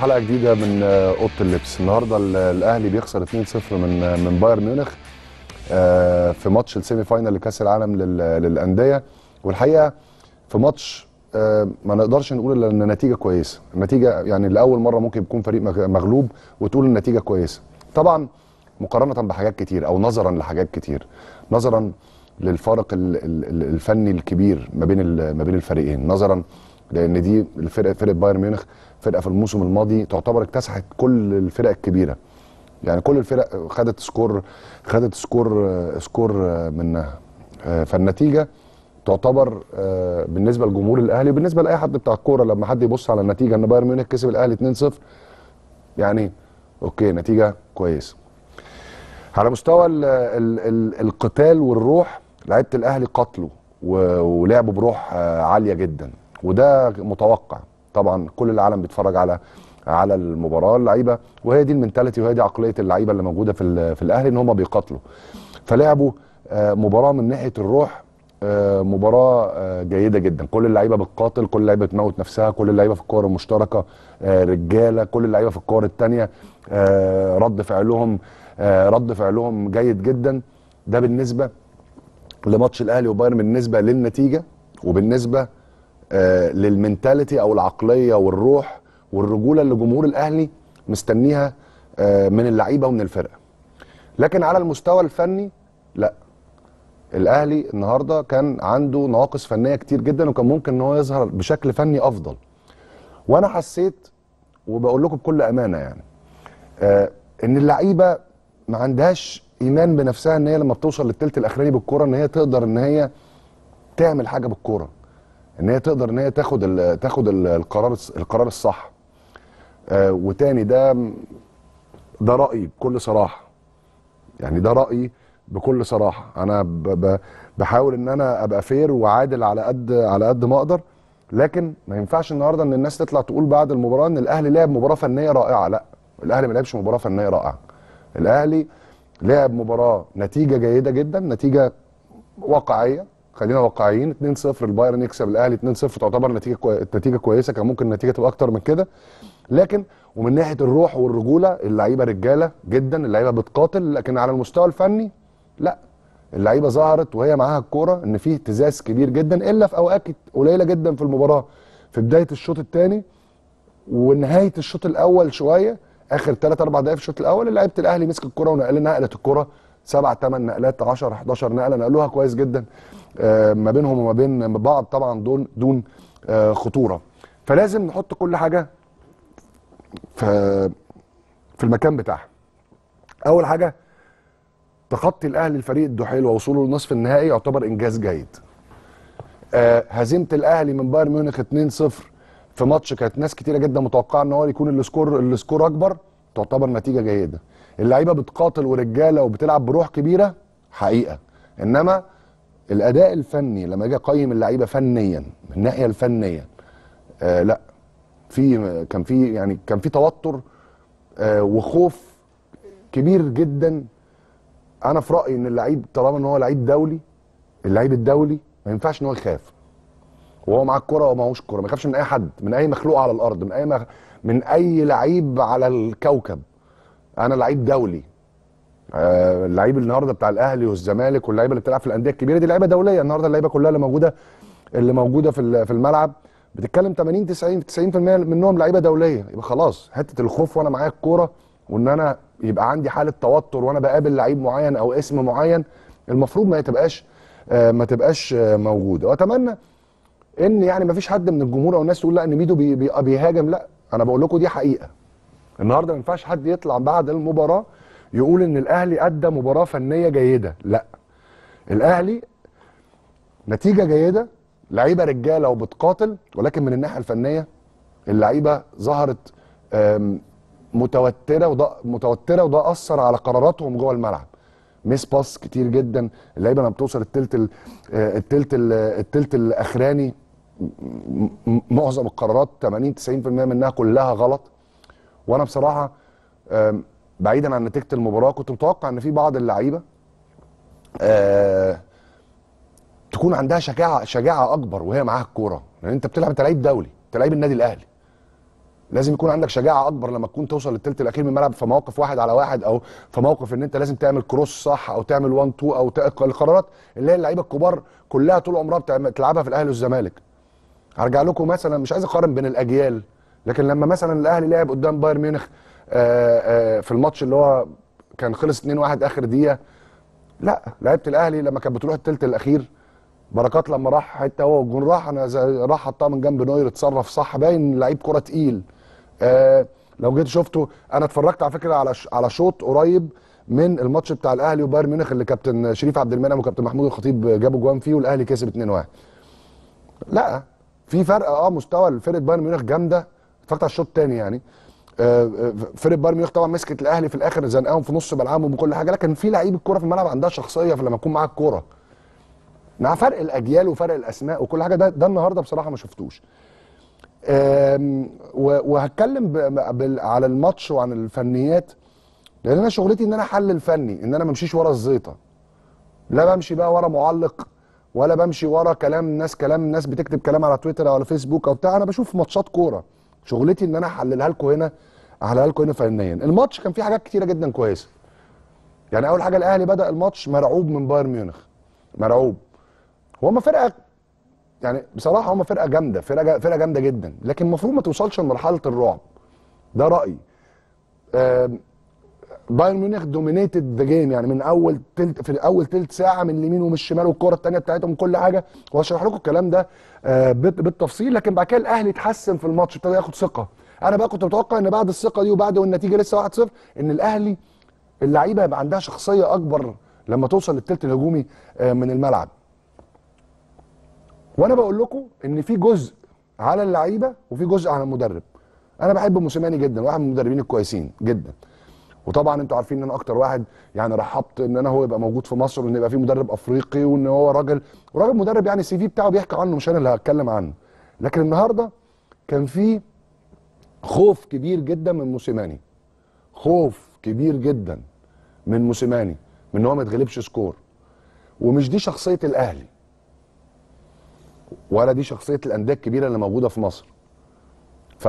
حلقه جديده من آه، اوضه اللبس النهارده الاهلي بيخسر 2-0 من آه، من بايرن ميونخ آه، في ماتش السيمي فاينل لكاس العالم للانديه والحقيقه في ماتش ما نقدرش نقول الا ان النتيجه كويسه النتيجه يعني لاول مره ممكن يكون فريق مغلوب وتقول النتيجه كويسه طبعا مقارنه بحاجات كتير او نظرا لحاجات كتير نظرا للفارق الفني الكبير ما بين ما بين الفريقين نظرا لان دي الفرق فرقه بايرن ميونخ فرقه في الموسم الماضي تعتبر اكتسحت كل الفرق الكبيره يعني كل الفرق خدت سكور خدت سكور سكور منها آه، فالنتيجه تعتبر آه، بالنسبه لجمهور الاهلي وبالنسبه لاي حد بتاع الكوره لما حد يبص على النتيجه ان بايرن ميونخ كسب الاهلي 2-0 يعني اوكي نتيجه كويسه على مستوى الـ الـ الـ القتال والروح لعيبه الاهلي قتلوا ولعبوا بروح آه، عاليه جدا وده متوقع طبعا كل العالم بيتفرج على على المباراه اللعيبه وهي دي المنتاليتي وهي دي عقليه اللعيبه اللي موجوده في في الاهلي ان هم بيقاتلوا فلعبوا آه، مباراه من ناحيه الروح آه، مباراه آه، جيده جدا كل اللعيبه بتقاتل كل اللعيبه بتموت نفسها كل اللعيبه في الكور المشتركه رجاله كل اللعيبه في الكور الثانيه رد فعلهم رد فعلهم جيد جدا ده بالنسبه لماتش الاهلي وبايرن بالنسبه للنتيجه وبالنسبه آه، للمنتاليتي او العقليه والروح والرجوله اللي جمهور الاهلي مستنيها آه، من اللعيبه ومن الفرقه. لكن على المستوى الفني لا الاهلي النهارده كان عنده نواقص فنيه كتير جدا وكان ممكن ان هو يظهر بشكل فني افضل. وانا حسيت وبقول لكم بكل امانه يعني آه، ان اللعيبه ما عندهاش ايمان بنفسها ان هي لما بتوصل للثلث الاخراني بالكوره ان هي تقدر ان هي تعمل حاجه بالكوره. ان هي تقدر ان هي تاخد الـ تاخد الـ القرار القرار الصح آه وتاني ده ده رايي بكل صراحه يعني ده رايي بكل صراحه انا بحاول ان انا ابقى فير وعادل على قد على قد ما اقدر لكن ما ينفعش النهارده ان الناس تطلع تقول بعد المباراه ان الاهلي لعب مباراه فنيه رائعه لا الاهلي ما لعبش مباراه فنيه رائعه الاهلي لعب مباراه نتيجه جيده جدا نتيجه واقعيه خلينا واقعيين 2-0 البايرن يكسب الاهلي 2-0 تعتبر نتيجه كوي... نتيجه كويسه كان ممكن النتيجه تبقى اكتر من كده لكن ومن ناحيه الروح والرجوله اللعيبه رجاله جدا اللعيبه بتقاتل لكن على المستوى الفني لا اللعيبه ظهرت وهي معاها الكوره ان في اهتزاز كبير جدا الا في اوقات قليله جدا في المباراه في بدايه الشوط الثاني ونهايه الشوط الاول شويه اخر 3 4 دقائق في الشوط الاول لعيبه الاهلي مسك الكوره ونقلنا نقلت الكوره سبع ثمان نقلات 10 11 نقله نقلوها كويس جدا آه، ما بينهم وما بين بعض طبعا دون دون آه، خطوره فلازم نحط كل حاجه في في المكان بتاعها اول حاجه تخطي الاهلي الفريق الدحيل ووصوله لنصف النهائي يعتبر انجاز جيد آه، هزيمه الاهلي من بايرن ميونخ 2-0 في ماتش كانت ناس كتيره جدا متوقعه ان هو يكون السكور السكور اكبر تعتبر نتيجه جيده اللعيبه بتقاتل ورجاله وبتلعب بروح كبيره حقيقه انما الاداء الفني لما اجي اقيم اللعيبه فنيا من الناحيه الفنيه آه لا في كان في يعني كان في توتر آه وخوف كبير جدا انا في رايي ان اللعيب طالما ان هو لعيب دولي اللعيب الدولي ما ينفعش ان هو يخاف وهو معاه وما هوش كوره ما يخافش من اي حد من اي مخلوق على الارض من اي مخ... من اي لعيب على الكوكب انا لعيب دولي آه اللعيب النهارده بتاع الاهلي والزمالك واللعيبه اللي بتلعب في الانديه الكبيره دي لعيبه دوليه النهارده اللعيبه كلها اللي موجوده اللي موجوده في في الملعب بتتكلم 80 90 90% منهم لعيبه دوليه يبقى خلاص حته الخوف وانا معايا الكوره وان انا يبقى عندي حاله توتر وانا بقابل لعيب معين او اسم معين المفروض ما تبقاش آه ما تبقاش آه موجوده واتمنى ان يعني ما فيش حد من الجمهور او الناس تقول لا ان ميدو بيهاجم لا انا بقول لكم دي حقيقه النهارده ما ينفعش حد يطلع بعد المباراه يقول ان الاهلي ادى مباراه فنيه جيده لا الاهلي نتيجه جيده لعيبه رجاله وبتقاتل ولكن من الناحيه الفنيه اللعيبه ظهرت متوتره وده متوتره وده اثر على قراراتهم جوه الملعب ميس باس كتير جدا اللعيبه لما بتوصل التلت آه، التلت التلت الاخراني معظم القرارات 80 90% منها كلها غلط وانا بصراحه بعيدا عن نتيجه المباراه كنت متوقع ان في بعض اللعيبه آه، تكون عندها شجاعه شجاعه اكبر وهي معاها الكوره لان انت بتلعب انت لعيب دولي انت لعيب النادي الاهلي لازم يكون عندك شجاعه اكبر لما تكون توصل للثلث الاخير من الملعب في موقف واحد على واحد او في موقف ان انت لازم تعمل كروس صح او تعمل 1 2 او القرارات اللي هي اللعيبه الكبار كلها طول عمرها بتلعبها في الاهلي والزمالك هرجع لكم مثلا مش عايز اقارن بين الاجيال لكن لما مثلا الاهلي لعب قدام بايرن ميونخ آه، آه، في الماتش اللي هو كان خلص 2-1 اخر دقيقه لا لعيبه الاهلي لما كانت بتروح الثلث الاخير بركات لما راح حته هو والجون راح انا راح حطها من جنب نوير اتصرف صح باين لعيب كره تقيل آه لو جيت شفته انا اتفرجت على فكره على على شوط قريب من الماتش بتاع الاهلي وبايرن ميونخ اللي كابتن شريف عبد المنعم وكابتن محمود الخطيب جابوا جوان فيه والاهلي كسب 2-1 لا في فرق اه مستوى فرقه بايرن ميونخ جامده اتفرجت على الشوط الثاني يعني آه، آه، فريق بايرن ميونخ طبعا مسكت الاهلي في الاخر زنقاهم في نص ملعبهم وكل حاجه لكن في لعيب الكوره في الملعب عندها شخصيه فلما تكون معاها الكوره مع فرق الاجيال وفرق الاسماء وكل حاجه ده ده النهارده بصراحه ما شفتوش وهتكلم على الماتش وعن الفنيات لان انا شغلتي ان انا احلل فني ان انا ما امشيش ورا الزيطه لا بمشي بقى ورا معلق ولا بمشي ورا كلام ناس كلام ناس بتكتب كلام على تويتر او على فيسبوك او بتاع انا بشوف ماتشات كوره شغلتي ان انا احللها لكم هنا احللها لكم هنا فنيا الماتش كان فيه حاجات كتيره جدا كويسه يعني اول حاجه الاهلي بدا الماتش مرعوب من بايرن ميونخ مرعوب ما فرقه يعني بصراحه هم فرقه جامده فرقه فرقه جامده جدا لكن المفروض ما توصلش لمرحله الرعب ده رايي بايرن ميونخ دومينيتد ذا جيم يعني من اول تلت في اول تلت ساعه من اليمين ومن الشمال والكره الثانيه بتاعتهم كل حاجه وهشرح لكم الكلام ده آه، بالتفصيل لكن بعد كده الاهلي اتحسن في الماتش ابتدى ياخد ثقه انا بقى كنت متوقع ان بعد الثقه دي وبعد والنتيجه لسه 1-0 ان الاهلي اللعيبه يبقى عندها شخصيه اكبر لما توصل للتلت الهجومي آه، من الملعب وانا بقول لكم ان في جزء على اللعيبه وفي جزء على المدرب انا بحب موسيماني جدا واحد من المدربين الكويسين جدا وطبعا انتوا عارفين ان انا اكتر واحد يعني رحبت ان انا هو يبقى موجود في مصر وان يبقى في مدرب افريقي وان هو راجل وراجل مدرب يعني السي في بتاعه بيحكي عنه مش انا اللي هتكلم عنه لكن النهارده كان في خوف كبير جدا من موسيماني خوف كبير جدا من موسيماني من ان هو ما يتغلبش سكور ومش دي شخصيه الاهلي ولا دي شخصيه الانديه الكبيره اللي موجوده في مصر ف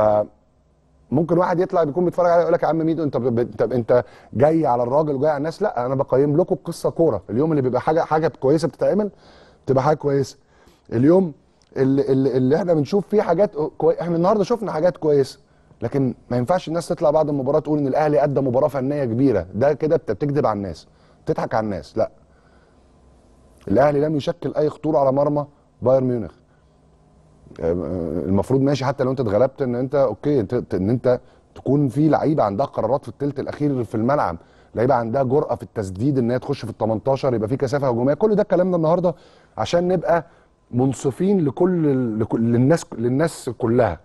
ممكن واحد يطلع بيكون بيتفرج عليه يقول لك يا عم ميدو انت انت انت جاي على الراجل وجاي على الناس لا انا بقيم لكم القصه كوره اليوم اللي بيبقى حاجه حاجه كويسه بتتعمل بتبقى حاجه كويسه اليوم اللي, اللي, اللي احنا بنشوف فيه حاجات كوي... احنا النهارده شفنا حاجات كويسه لكن ما ينفعش الناس تطلع بعد المباراه تقول ان الاهلي قدم مباراه فنيه كبيره ده كده انت بتكذب على الناس بتضحك على الناس لا الاهلي لم يشكل اي خطوره على مرمى بايرن ميونخ المفروض ماشي حتى لو انت اتغلبت ان انت اوكي ان انت تكون في لعيبه عندها قرارات في الثلث الاخير في الملعب لعيبه عندها جرأه في التسديد ان هي تخش في ال 18 يبقى في كثافه هجوميه كل ده الكلام ده النهارده عشان نبقى منصفين لكل للناس للناس كلها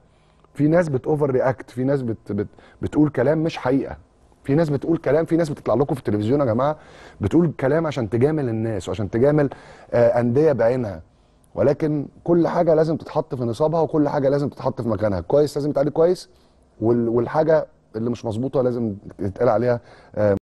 في ناس بتوفر رياكت في ناس بت بت بتقول كلام مش حقيقه في ناس بتقول كلام في ناس بتطلع لكم في التلفزيون يا جماعه بتقول كلام عشان تجامل الناس وعشان تجامل آه انديه بعينها ولكن كل حاجه لازم تتحط في نصابها وكل حاجه لازم تتحط في مكانها كويس لازم يتعالج كويس والحاجه اللي مش مظبوطه لازم يتقال عليها آه،